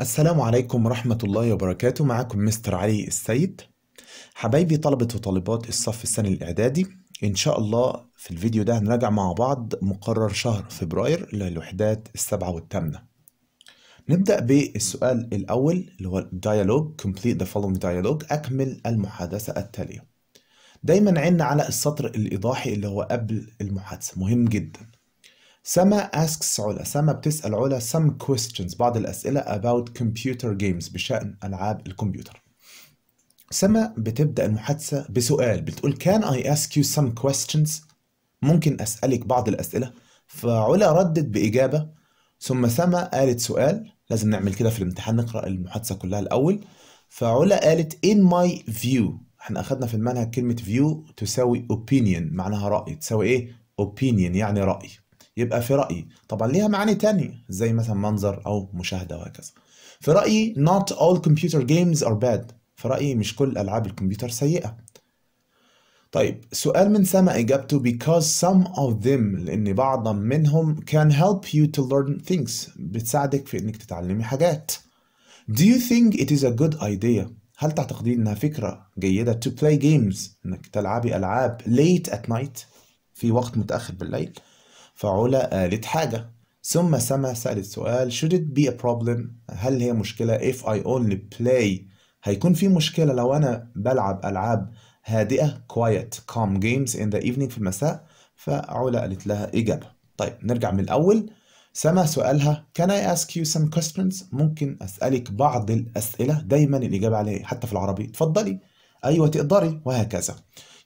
السلام عليكم ورحمة الله وبركاته معكم مستر علي السيد حبايبي طلبة وطالبات الصف السنة الإعدادي إن شاء الله في الفيديو ده هنراجع مع بعض مقرر شهر فبراير للوحدات السبعة والثامنة نبدأ بالسؤال الأول اللي هو dialogue complete the following dialogue أكمل المحادثة التالية دايما عنا على السطر الإيضاحي اللي هو قبل المحادثة مهم جدا سما asks علا سما بتسأل علا some questions بعض الأسئلة about computer games بشأن ألعاب الكمبيوتر سما بتبدأ المحادثة بسؤال بتقول can I ask you some questions ممكن أسألك بعض الأسئلة فعلا ردت بإجابة ثم سما قالت سؤال لازم نعمل كده في الامتحان نقرأ المحادثة كلها الأول فعلا قالت in my view احنا أخدنا في المنهج كلمة view تساوي opinion معناها رأي تساوي إيه opinion يعني رأي يبقى في رأيي طبعا ليها معاني تانية زي مثلا منظر أو مشاهدة وهكذا في رأيي not all computer games are bad في رأيي مش كل ألعاب الكمبيوتر سيئة طيب سؤال من سما إجابته because some of them لأن بعضا منهم can help you to learn things بتساعدك في إنك تتعلمي حاجات Do you think it is a good idea هل تعتقدين إنها فكرة جيدة to play games إنك تلعبي ألعاب late at night في وقت متأخر بالليل فعلا آه، قالت حاجة ثم سما سألت سؤال should it be a problem هل هي مشكلة if I only play هيكون في مشكلة لو أنا بلعب ألعاب هادئة quiet calm games in the evening في المساء فعلا قالت لها إجابة طيب نرجع من الأول سما سؤالها can I ask you some questions ممكن أسألك بعض الأسئلة دايما الإجابة عليها حتى في العربي اتفضلي أيوة تقدري وهكذا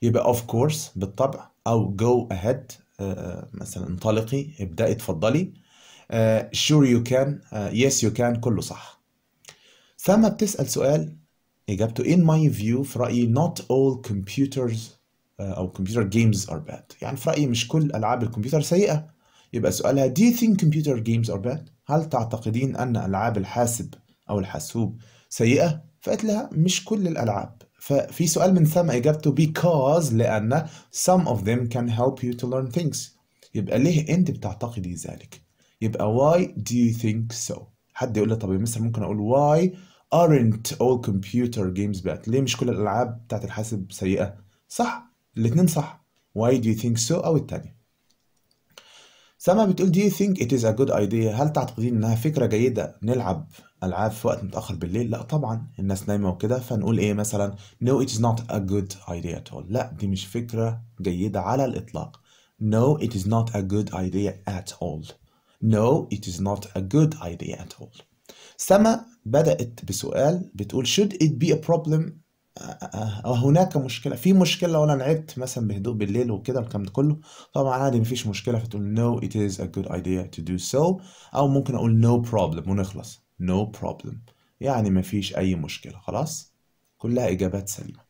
يبقى of course بالطبع أو go ahead آه، مثلا انطلقي ابدأي اتفضلي شور يو كان يس يو كان كله صح ثم بتسأل سؤال إجابته in my view في رأيي not all computers آه، أو computer games are bad يعني في رأيي مش كل ألعاب الكمبيوتر سيئة يبقى سؤالها do you think computer games are bad هل تعتقدين أن ألعاب الحاسب أو الحاسوب سيئة فقالت لها مش كل الألعاب ففي سؤال من ثم إجابته because لأن some of them can help you to learn things يبقى ليه أنت بتعتقدي ذلك؟ يبقى why do you think so؟ حد يقول لي طب يا مستر ممكن أقول why aren't all computer games bad؟ ليه مش كل الألعاب بتاعت الحاسب سيئة؟ صح الاثنين صح why do you think so أو الثانيه سما بتقول do you think it is a good idea؟ هل تعتقدين إنها فكرة جيدة نلعب العاب في وقت متاخر بالليل لا طبعا الناس نايمه وكده فنقول ايه مثلا no it is not a good idea at all لا دي مش فكره جيده على الاطلاق no it is not a good idea at all no it is not a good idea at all سما بدات بسؤال بتقول should it be a problem آه، آه، آه، هناك مشكله في مشكله وانا لعبت مثلا بهدوء بالليل وكده الكلام ده كله طبعا عادي مفيش مشكله فتقول no it is a good idea to do so او ممكن اقول no problem ونخلص no problem يعني ما فيش أي مشكلة خلاص كلها إجابات سليمة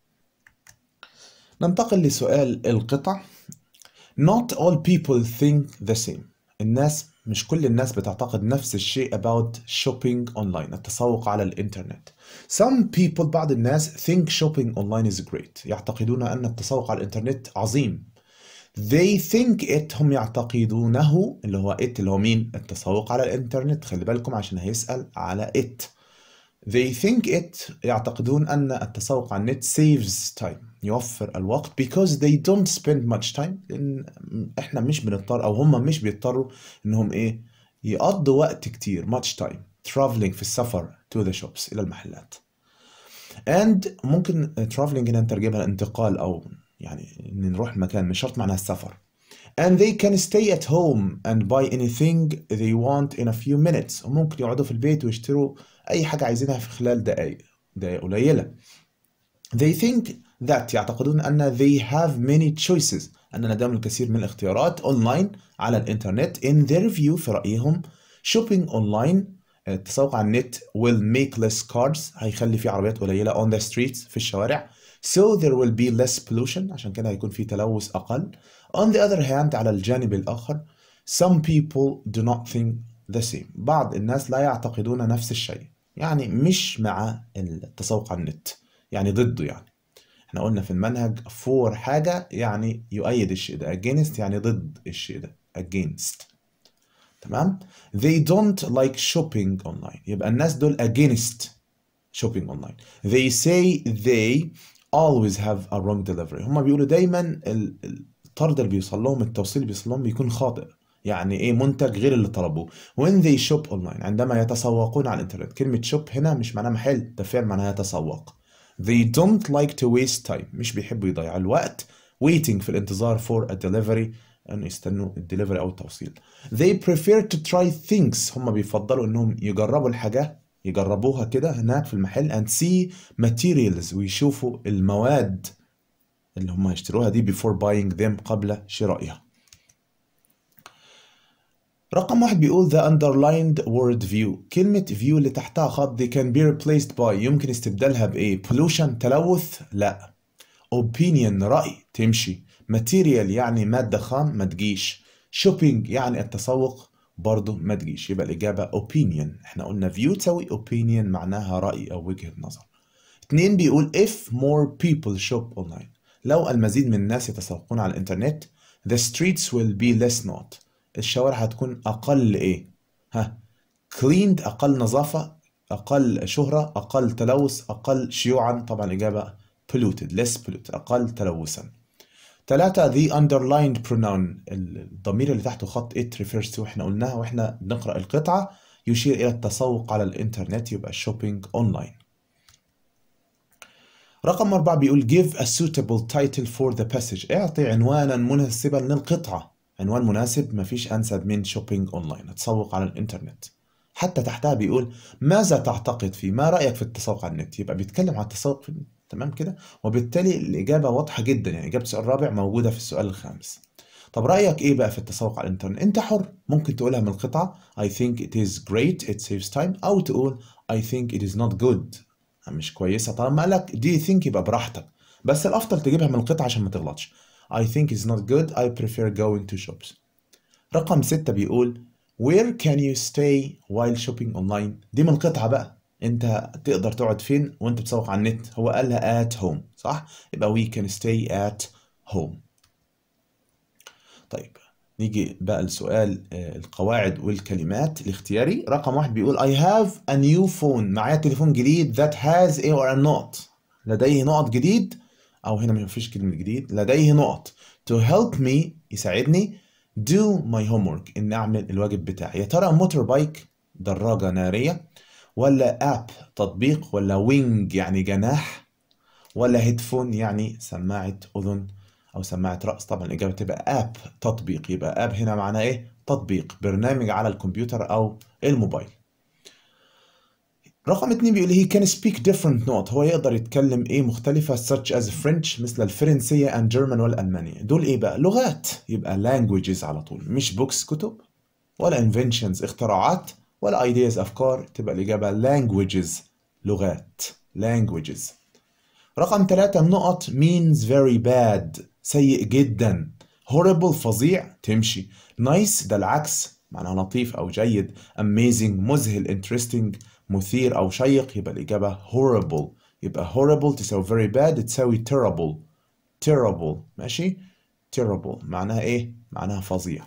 ننتقل لسؤال القطع Not all people think the same الناس مش كل الناس بتعتقد نفس الشيء about shopping online التسوق على الإنترنت Some people بعض الناس think shopping online is great يعتقدون أن التسوق على الإنترنت عظيم they think it هم يعتقدونه اللي هو it اللي هو مين التسوق على الانترنت خلي بالكم عشان هيسأل على it they think it يعتقدون أن التسوق على النت saves time يوفر الوقت because they don't spend much time لأن إحنا مش بنضطر أو هم مش بيضطروا إنهم إيه يقضوا وقت كتير much time traveling في السفر to the shops إلى المحلات and ممكن traveling هنا نترجمها انتقال أو يعني نروح مكان مش شرط معناها السفر and they can stay at home and buy anything they want in a few minutes وممكن يقعدوا في البيت ويشتروا أي حاجة عايزينها في خلال دقايق دقايق قليلة they think that يعتقدون أن they have many choices أننا لديهم الكثير من الاختيارات online على الإنترنت in their view في رأيهم shopping online التسوق على النت will make less cars هيخلي في عربيات قليلة on the streets في الشوارع So there will be less pollution عشان كده هيكون في تلوث أقل. On the other hand على الجانب الآخر some people do not think the same بعض الناس لا يعتقدون نفس الشيء يعني مش مع التسوق على النت يعني ضده يعني احنا قلنا في المنهج فور حاجة يعني يؤيد الشيء ده against يعني ضد الشيء ده against تمام they don't like shopping online يبقى الناس دول against shopping online they say they always have a wrong delivery هم بيقولوا دايما الطرد اللي بيوصل لهم التوصيل اللي بيوصل لهم بيكون خاطئ يعني ايه منتج غير اللي طلبوه when they shop online عندما يتسوقون على الانترنت كلمة shop هنا مش معناها محل ده فعل معناها يتسوق they don't like to waste time مش بيحبوا يضيعوا الوقت waiting في الانتظار for a delivery انه يستنوا الدليفري او التوصيل they prefer to try things هم بيفضلوا انهم يجربوا الحاجة يجربوها كده هناك في المحل and see materials ويشوفوا المواد اللي هم يشتروها دي before buying them قبل شرائها رقم واحد بيقول the underlined word view كلمة view اللي تحتها خط دي can be replaced by يمكن استبدالها بإيه pollution تلوث لا opinion رأي تمشي material يعني مادة خام ما تجيش shopping يعني التسوق برضه ما تجيش يبقى الإجابة opinion احنا قلنا view تساوي opinion معناها رأي أو وجهة نظر اتنين بيقول if more people shop online لو المزيد من الناس يتسوقون على الإنترنت the streets will be less not الشوارع هتكون أقل إيه؟ ها cleaned أقل نظافة أقل شهرة أقل تلوث أقل شيوعا طبعا الإجابة polluted less polluted أقل تلوثا ثلاثة the underlined pronoun الضمير اللي تحته خط it refers to احنا قلناها واحنا بنقرأ القطعة يشير إلى التسوق على الإنترنت يبقى shopping online. رقم أربعة بيقول give a suitable title for the passage اعطي عنوانا مناسبا للقطعة عنوان مناسب ما فيش أنسب من shopping online التسوق على الإنترنت حتى تحتها بيقول ماذا تعتقد في ما رأيك في التسوق على النت يبقى بيتكلم عن التسوق في النت تمام كده وبالتالي الإجابة واضحة جدا يعني إجابة السؤال الرابع موجودة في السؤال الخامس طب رأيك إيه بقى في التسوق على الإنترنت أنت حر ممكن تقولها من القطعة I think it is great it saves time أو تقول I think it is not good مش كويسة طالما قالك do you think يبقى براحتك بس الأفضل تجيبها من القطعة عشان ما تغلطش I think it's not good I prefer going to shops رقم ستة بيقول Where can you stay while shopping online؟ دي من القطعة بقى انت تقدر تقعد فين وانت بتسوق على النت هو قالها at home صح يبقى we can stay at home طيب نيجي بقى لسؤال آه، القواعد والكلمات الاختياري رقم واحد بيقول I have a new phone معايا تليفون جديد that has a or a not لديه نقط جديد او هنا مفيش كلمة جديد لديه نقط to help me يساعدني do my homework ان اعمل الواجب بتاعي يا ترى موتور بايك دراجة نارية ولا اب تطبيق ولا وينج يعني جناح ولا هيدفون يعني سماعه اذن او سماعه راس طبعا الاجابه تبقى اب تطبيق يبقى اب هنا معناه ايه تطبيق برنامج على الكمبيوتر او الموبايل رقم اتنين بيقول هي كان سبيك ديفرنت نوت هو يقدر يتكلم ايه مختلفة such as French مثل الفرنسية and German والألمانية دول ايه بقى لغات يبقى languages على طول مش books كتب ولا inventions اختراعات والايدياز افكار تبقى الاجابه languages لغات languages رقم ثلاثة النقط means very bad سيء جدا horrible فظيع تمشي nice ده العكس معناها لطيف أو جيد amazing مذهل interesting مثير أو شيق يبقى الإجابة horrible يبقى horrible تساوي very bad تساوي terrible terrible ماشي terrible معناها إيه؟ معناها فظيع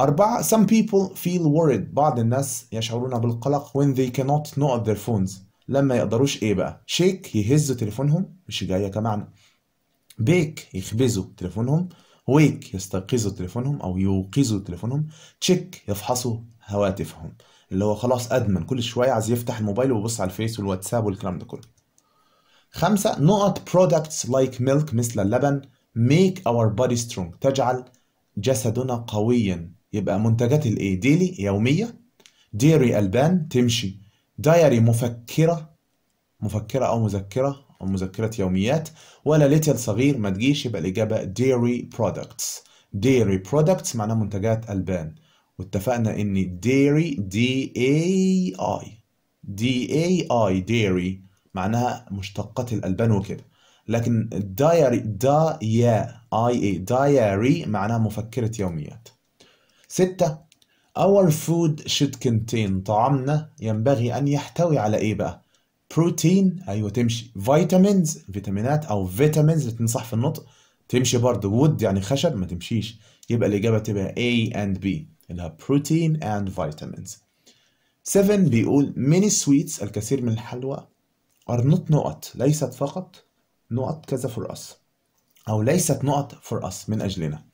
أربعة some people feel worried بعض الناس يشعرون بالقلق when they cannot know their phones لما يقدروش إيه بقى شيك يهزوا تليفونهم مش جاية كمعنى بيك يخبزوا تليفونهم ويك يستيقظوا تليفونهم أو يوقظوا تليفونهم تشيك يفحصوا هواتفهم اللي هو خلاص أدمن كل شوية عايز يفتح الموبايل ويبص على الفيس والواتساب والكلام ده كله خمسة نقط products like milk مثل اللبن make our body strong تجعل جسدنا قويا يبقى منتجات الايه ديلي يوميه ديري البان تمشي دايري مفكره مفكره او مذكره او مذكره يوميات ولا ليتل صغير ما تجيش يبقى الاجابه ديري برودكتس ديري برودكتس معناها منتجات البان واتفقنا ان ديري دي اي اي دي اي اي ديري معناها مشتقات الالبان وكده لكن الدايري دا يا اي اي دايري معناها مفكره يوميات ستة Our food should contain طعامنا ينبغي أن يحتوي على إيه بقى؟ بروتين أيوة تمشي فيتامينز فيتامينات أو فيتامينز تنصح في النطق تمشي برضه وود يعني خشب ما تمشيش يبقى الإجابة تبقى A and B اللي هي بروتين and vitamins 7 بيقول many sweets الكثير من الحلوى are not نقط ليست فقط نقط كذا for us أو ليست نقط for us من أجلنا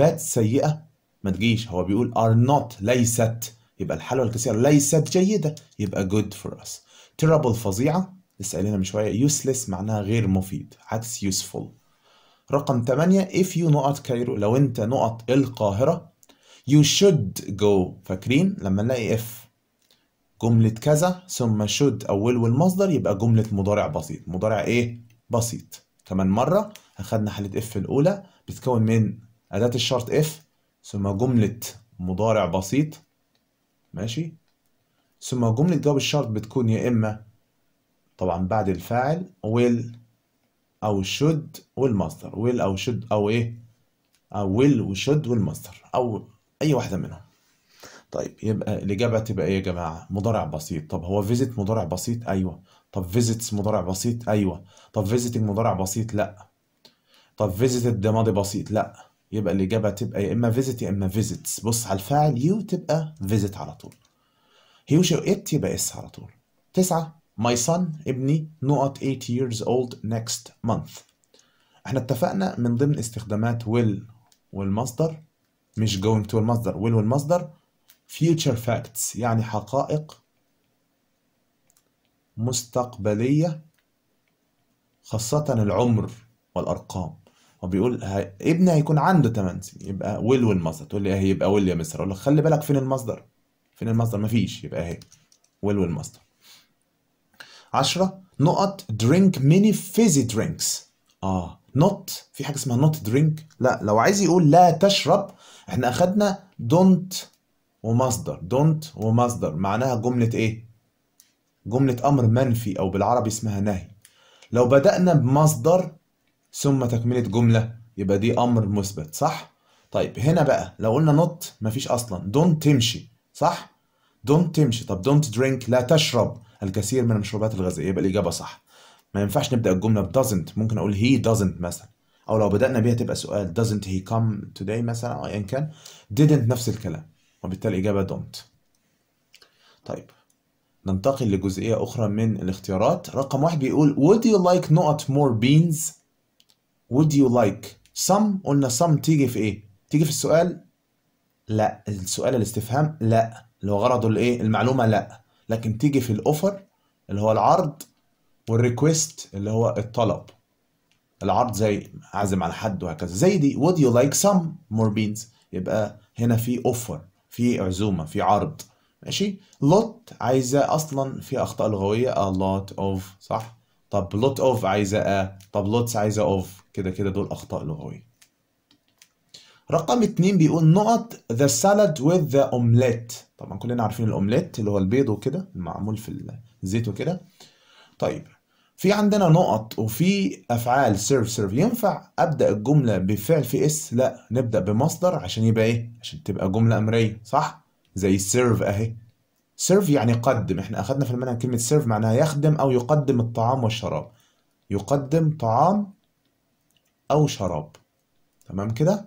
bad سيئة ما تجيش هو بيقول are not ليست يبقى الحالة الكثيرة ليست جيدة يبقى good for us terrible فظيعة لسه قايلينها من شوية useless معناها غير مفيد عكس useful رقم 8 if you نقط كايرو لو انت نقط القاهرة you should go فاكرين لما نلاقي if جملة كذا ثم should أول والمصدر يبقى جملة مضارع بسيط مضارع إيه؟ بسيط كمان مرة أخدنا حالة if الأولى بتتكون من أداة الشرط if ثم جملة مضارع بسيط ماشي ثم جملة جواب الشرط بتكون يا إما طبعا بعد الفاعل will أو should والمصدر will أو should أو إيه أو will وشد والمصدر أو أي واحدة منهم طيب يبقى الإجابة تبقى إيه يا جماعة مضارع بسيط طب هو visit مضارع بسيط أيوه طب visits مضارع بسيط أيوه طب visiting مضارع بسيط لأ طب visited ده ماضي بسيط لأ يبقى الإجابة تبقى يا إما فيزيت يا إما فيزيتس بص على الفاعل يو تبقى فيزيت على طول هي وش إت يبقى إس على طول تسعة My son ابني نقط 8 years old next month احنا اتفقنا من ضمن استخدامات will والمصدر مش going to المصدر will والمصدر future facts يعني حقائق مستقبلية خاصة العمر والأرقام هو بيقول ه... ابني هيكون عنده 8 سنين يبقى ويل مصدر تقول لي إيه؟ يبقى ويل يا مستر اقول لك خلي بالك فين المصدر فين المصدر مفيش يبقى اهي ويل مصدر 10 نقط درينك ميني فيزي درينكس اه نوت في حاجه اسمها نوت درينك لا لو عايز يقول لا تشرب احنا اخدنا دونت ومصدر دونت ومصدر معناها جمله ايه جمله امر منفي او بالعربي اسمها نهي لو بدانا بمصدر ثم تكملة جملة يبقى دي أمر مثبت صح؟ طيب هنا بقى لو قلنا نوت مفيش أصلا دونت تمشي صح؟ دونت تمشي طب دونت درينك لا تشرب الكثير من المشروبات الغازية يبقى الإجابة صح ما ينفعش نبدأ الجملة ب doesn't ممكن أقول he doesn't مثلا أو لو بدأنا بيها تبقى سؤال doesn't he come today مثلا أو أيا كان didn't نفس الكلام وبالتالي الإجابة don't طيب ننتقل لجزئية أخرى من الاختيارات رقم واحد بيقول would you like not more beans would you like some قلنا some تيجي في ايه تيجي في السؤال لا السؤال الاستفهام لا اللي هو غرضه الايه المعلومه لا لكن تيجي في الاوفر اللي هو العرض والريكوست اللي هو الطلب العرض زي عازم على حد وهكذا زي دي would you like some more beans يبقى هنا في اوفر في عزومه في عرض ماشي لوت عايزه اصلا في اخطاء لغويه a lot of صح طب لوت اوف عايزه ا طب لوتس عايزه اوف كده كده دول اخطاء لغويه رقم اتنين بيقول نقط the salad with the omelette طبعا كلنا عارفين الاومليت اللي هو البيض وكده المعمول في الزيت وكده طيب في عندنا نقط وفي افعال سيرف سيرف ينفع ابدا الجمله بفعل في اس لا نبدا بمصدر عشان يبقى ايه عشان تبقى جمله امريه صح زي سيرف اهي سيرف يعني قدم احنا اخدنا في المنهج كلمة سيرف معناها يخدم او يقدم الطعام والشراب يقدم طعام او شراب تمام كده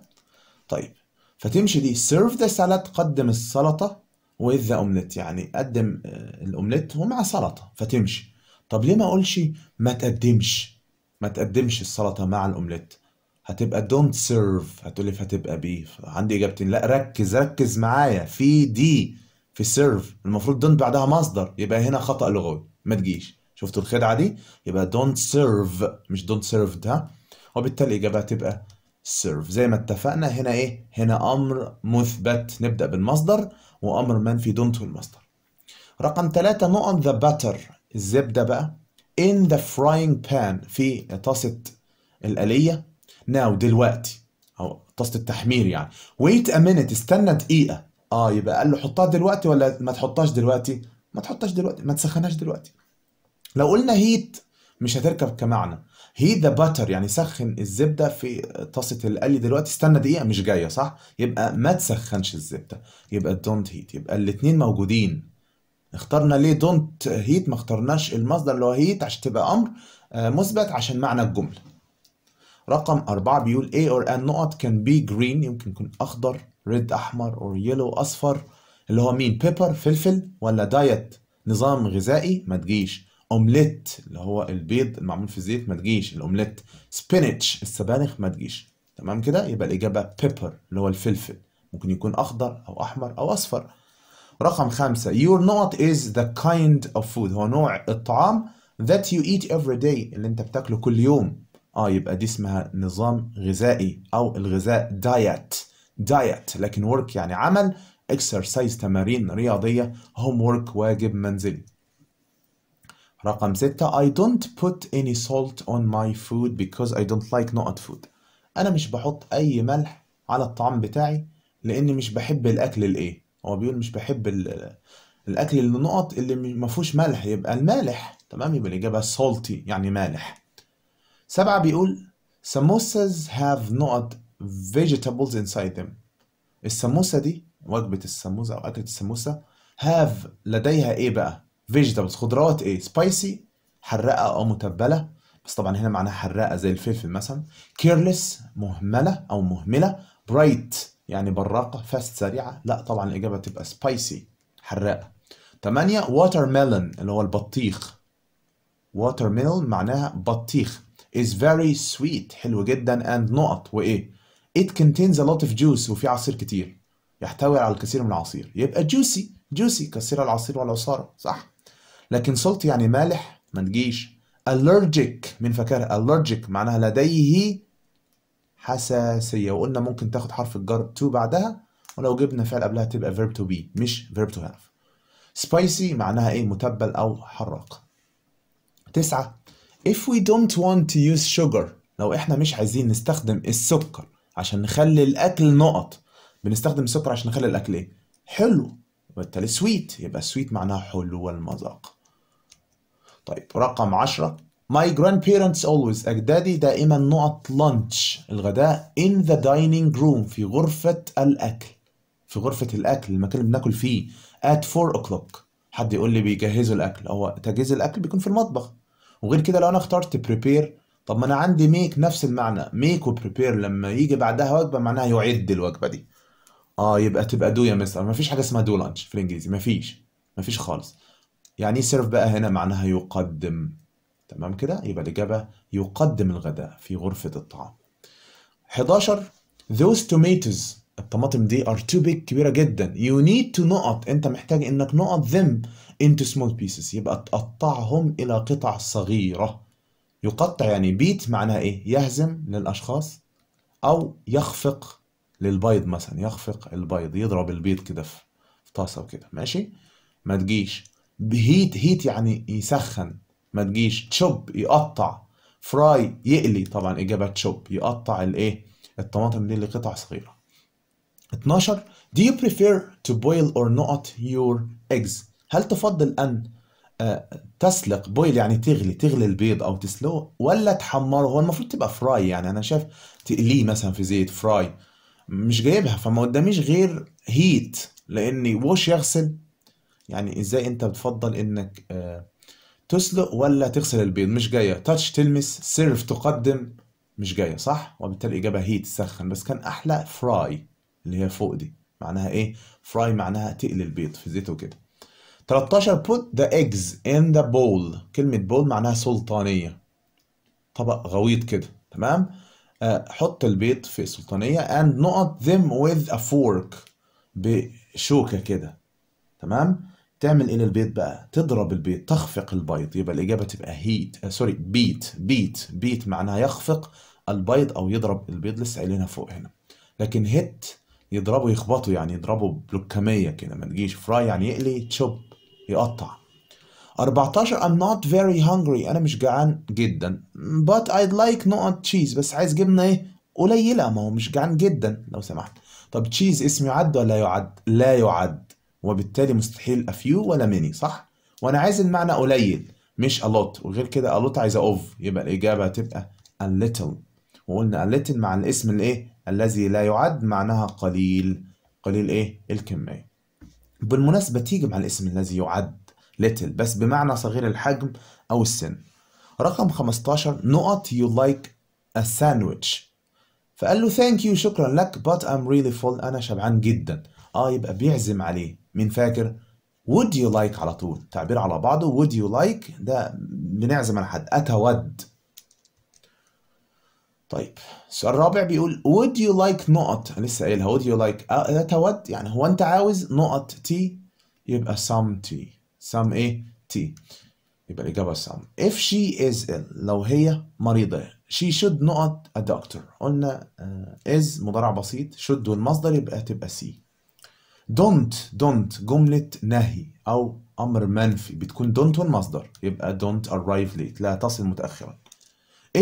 طيب فتمشي دي سيرف ذا سالاد قدم السلطة وذ ذا اومليت يعني قدم آه، الاومليت ومع سلطة فتمشي طب ليه ما اقولش ما تقدمش ما تقدمش السلطة مع الاومليت هتبقى دونت سيرف هتقولي فهتبقى بي عندي اجابتين لا ركز ركز معايا في دي في السيرف المفروض دونت بعدها مصدر يبقى هنا خطا لغوي ما تجيش شفتوا الخدعه دي يبقى دونت سيرف مش دونت سيرف ده وبالتالي الاجابه هتبقى سيرف زي ما اتفقنا هنا ايه هنا امر مثبت نبدا بالمصدر وامر منفي دونت والمصدر رقم ثلاثة نقط ذا باتر الزبده بقى in the frying pan في طاسه الاليه ناو دلوقتي او طاسه التحمير يعني wait a minute استنى دقيقه اه يبقى قال له حطها دلوقتي ولا ما تحطهاش دلوقتي ما تحطهاش دلوقتي ما تسخنهاش دلوقتي لو قلنا هيت مش هتركب كمعنى هيت ذا باتر يعني سخن الزبده في طاسه القلي دلوقتي استنى دقيقه مش جايه صح يبقى ما تسخنش الزبده يبقى دونت هيت يبقى الاثنين موجودين اخترنا ليه دونت هيت ما اخترناش المصدر اللي هو هيت عشان تبقى امر آه، مثبت عشان معنى الجمله رقم أربعة بيقول A or N نقط can be green يمكن يكون أخضر ريد أحمر or yellow أصفر اللي هو مين بيبر فلفل ولا دايت نظام غذائي ما تجيش اومليت اللي هو البيض المعمول في الزيت ما تجيش الاومليت سبينتش السبانخ ما تجيش تمام كده يبقى الإجابة بيبر اللي هو الفلفل ممكن يكون أخضر أو أحمر أو أصفر رقم خمسة your not is the kind of food هو نوع الطعام that you eat every day اللي أنت بتاكله كل يوم اه يبقى دي اسمها نظام غذائي او الغذاء دايت دايت لكن ورك يعني عمل اكسرسايز تمارين رياضيه هوم ورك واجب منزلي رقم ستة I don't put any salt on my food because I don't like nut food أنا مش بحط أي ملح على الطعام بتاعي لأني مش بحب الأكل الإيه هو بيقول مش بحب الأكل النقط اللي ما فيهوش ملح يبقى المالح تمام يبقى الإجابة salty يعني مالح سبعة بيقول samosas have نوت vegetables inside them السموسة دي وجبة السموسة أو أكلة السموسة have لديها إيه بقى؟ vegetables خضروات إيه؟ spicy حراقة أو متبلة بس طبعا هنا معناها حراقة زي الفلفل مثلا careless مهملة أو مهملة bright يعني براقة فاست سريعة لا طبعا الإجابة تبقى spicy حراقة واتر watermelon اللي هو البطيخ watermelon معناها بطيخ is very sweet حلو جدا and نقط وايه it contains a lot of juice وفي عصير كتير يحتوي على الكثير من العصير يبقى juicy juicy كثير العصير والعصارة صح لكن salt يعني مالح ما تجيش allergic من فاكرها allergic معناها لديه حساسية وقلنا ممكن تاخد حرف الجر تو بعدها ولو جبنا فعل قبلها تبقى verb to be مش verb to have spicy معناها ايه متبل او حراق تسعة if we don't want to use sugar لو احنا مش عايزين نستخدم السكر عشان نخلي الاكل نقط بنستخدم السكر عشان نخلي الاكل ايه حلو وبالتالي سويت يبقى سويت معناها حلو المذاق طيب رقم 10 My grandparents always أجدادي دائما نقط لانش الغداء in the dining room في غرفة الأكل في غرفة الأكل المكان اللي بناكل فيه at 4 o'clock حد يقول لي بيجهزوا الأكل هو تجهيز الأكل بيكون في المطبخ وغير كده لو انا اخترت بريبير طب ما انا عندي ميك نفس المعنى ميك وبريبير لما يجي بعدها وجبه معناها يعد الوجبه دي اه يبقى تبقى دو يا مستر ما فيش حاجه اسمها دو لانش في الانجليزي ما فيش ما فيش خالص يعني ايه سيرف بقى هنا معناها يقدم تمام كده يبقى الاجابه يقدم الغداء في غرفه الطعام 11 those tomatoes الطماطم دي ار تو بيج كبيره جدا يو نيد تو نقط انت محتاج انك نقط ذم انتو سمول بيسز يبقى تقطعهم الى قطع صغيره يقطع يعني بيت معناها ايه يهزم للاشخاص او يخفق للبيض مثلا يخفق البيض يضرب البيض كده في طاسه وكده ماشي ما تجيش بهيت هيت يعني يسخن ما تجيش تشوب يقطع فراي يقلي طبعا اجابه تشوب يقطع الايه الطماطم دي لقطع صغيره 12 Do you prefer to boil or not your eggs هل تفضل أن آه، تسلق بويل يعني تغلي تغلي البيض او تسلقه ولا تحمره هو المفروض تبقى فراي يعني انا شايف تقليه مثلا في زيت فراي مش جايبها فما قداميش غير هيت لاني وش يغسل يعني ازاي انت بتفضل انك آه، تسلق ولا تغسل البيض مش جايه تاتش تلمس سيرف تقدم مش جايه صح وبالتالي الاجابه هيت تسخن بس كان احلى فراي اللي هي فوق دي معناها ايه فراي معناها تقلي البيض في زيت وكده 13 put the eggs in the bowl كلمة bowl معناها سلطانية طبق غويط كده تمام آه حط البيض في سلطانية and not them with a fork بشوكة كده تمام تعمل ايه للبيض بقى تضرب البيض تخفق البيض يبقى الإجابة تبقى هيت آه سوري بيت بيت بيت معناها يخفق البيض أو يضرب البيض لسه قايلينها فوق هنا لكن هيت يضربوا يخبطوا يعني يضربوا بلوكامية كده ما تجيش فراي يعني يقلي تشوب يقطع 14 I'm not very hungry أنا مش جعان جدا but I'd like نقط cheese بس عايز جبنة إيه قليلة ما هو مش جعان جدا لو سمحت طب تشيز اسم يعد ولا يعد لا يعد وبالتالي مستحيل أفيو ولا many صح وأنا عايز المعنى قليل مش a lot وغير كده a lot عايزة of يبقى الإجابة هتبقى a little وقلنا a little مع الاسم الإيه الذي لا يعد معناها قليل قليل ايه الكميه بالمناسبه تيجي مع الاسم الذي يعد ليتل بس بمعنى صغير الحجم او السن رقم 15 نقط يو لايك ا ساندويتش فقال له ثانك يو شكرا لك بات ام ريلي فول أنا شبعان جدا اه يبقى بيعزم عليه مين فاكر would you like على طول تعبير على بعضه would you like ده بنعزم على حد أتود طيب السؤال الرابع بيقول would you like نقط انا لسه قايلها would you like أه تود يعني هو انت عاوز نقط تي يبقى some تي some ايه تي يبقى الاجابه some if she is ill لو هي مريضه she should نقط a doctor قلنا آه، is مضارع بسيط should والمصدر يبقى تبقى سي don't don't جمله نهي او امر منفي بتكون don't والمصدر يبقى don't arrive late لا تصل متاخرا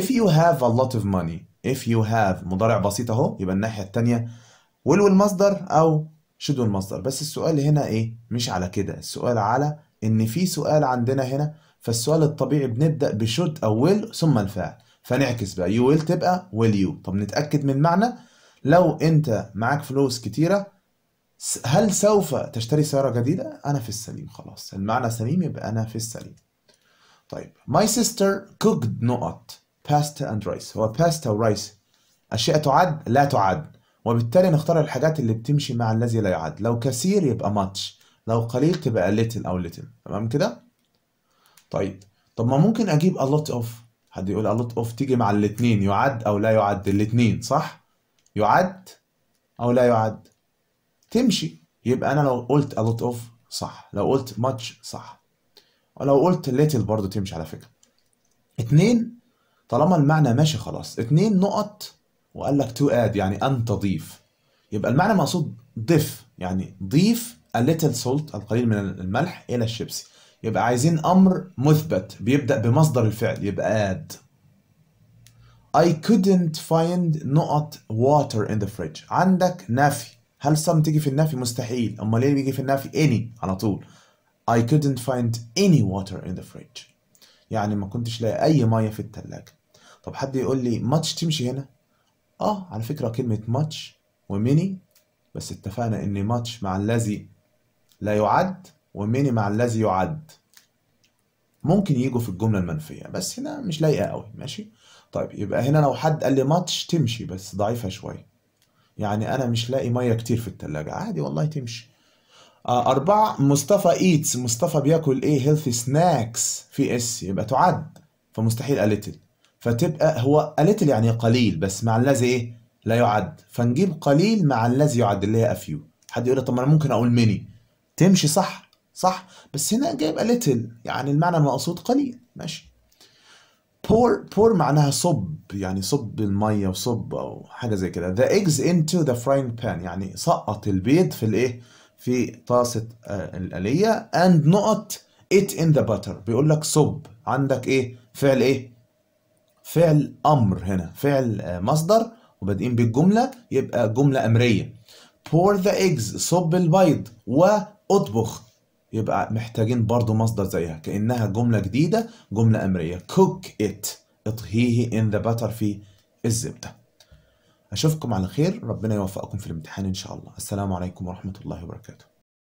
if you have a lot of money if you have مضارع بسيط اهو يبقى الناحية التانية will المصدر أو should المصدر بس السؤال هنا إيه؟ مش على كده السؤال على إن في سؤال عندنا هنا فالسؤال الطبيعي بنبدأ بشد أو will ثم الفعل فنعكس بقى you will تبقى will you طب نتأكد من معنى لو أنت معاك فلوس كتيرة هل سوف تشتري سيارة جديدة؟ أنا في السليم خلاص المعنى سليم يبقى أنا في السليم طيب my sister cooked نقط باستا اند رايس هو باستا ورايس اشياء تعد لا تعد وبالتالي نختار الحاجات اللي بتمشي مع الذي لا يعد لو كثير يبقى ماتش لو قليل تبقى ليتل او ليتل تمام كده طيب طب ما ممكن اجيب a lot of حد يقول a lot of تيجي مع الاثنين يعد او لا يعد الاثنين صح يعد او لا يعد تمشي يبقى انا لو قلت a lot of صح لو قلت ماتش صح ولو قلت little برضه تمشي على فكره اثنين طالما المعنى ماشي خلاص اتنين نقط وقال لك تو اد يعني ان تضيف يبقى المعنى مقصود ضف يعني ضيف a little salt القليل من الملح الى الشيبسي يبقى عايزين امر مثبت بيبدا بمصدر الفعل يبقى اد I couldn't find نقط water in the fridge عندك نفي هل some تيجي في النفي مستحيل امال ليه بيجي في النفي any على طول I couldn't find any water in the fridge يعني ما كنتش لاقي اي ميه في التلاجة طب حد يقول لي ماتش تمشي هنا اه على فكره كلمه ماتش وميني بس اتفقنا ان ماتش مع الذي لا يعد وميني مع الذي يعد ممكن يجوا في الجمله المنفيه بس هنا مش لايقه قوي ماشي طيب يبقى هنا لو حد قال لي ماتش تمشي بس ضعيفه شويه يعني انا مش لاقي ميه كتير في التلاجة عادي والله تمشي آه، أربعة مصطفى إيتس مصطفى بياكل إيه هيلثي سناكس في إس يبقى تعد فمستحيل أليتل فتبقى هو أليتل يعني قليل بس مع الذي إيه لا يعد فنجيب قليل مع الذي يعد اللي هي أفيو حد يقول طب ما أنا ممكن أقول ميني تمشي صح صح بس هنا جايب أليتل يعني المعنى المقصود قليل ماشي بور بور معناها صب يعني صب الميه وصب او حاجه زي كده the eggs into the frying pan يعني سقط البيض في الايه في طاسة آه، الآلية and نقط it in the butter بيقول لك صب عندك إيه فعل إيه فعل أمر هنا فعل آه، مصدر وبادئين بالجملة يبقى جملة أمرية pour the eggs صب البيض واطبخ يبقى محتاجين برضو مصدر زيها كأنها جملة جديدة جملة أمرية cook it اطهيه in the butter في الزبدة أشوفكم على خير ربنا يوفقكم في الامتحان إن شاء الله السلام عليكم ورحمة الله وبركاته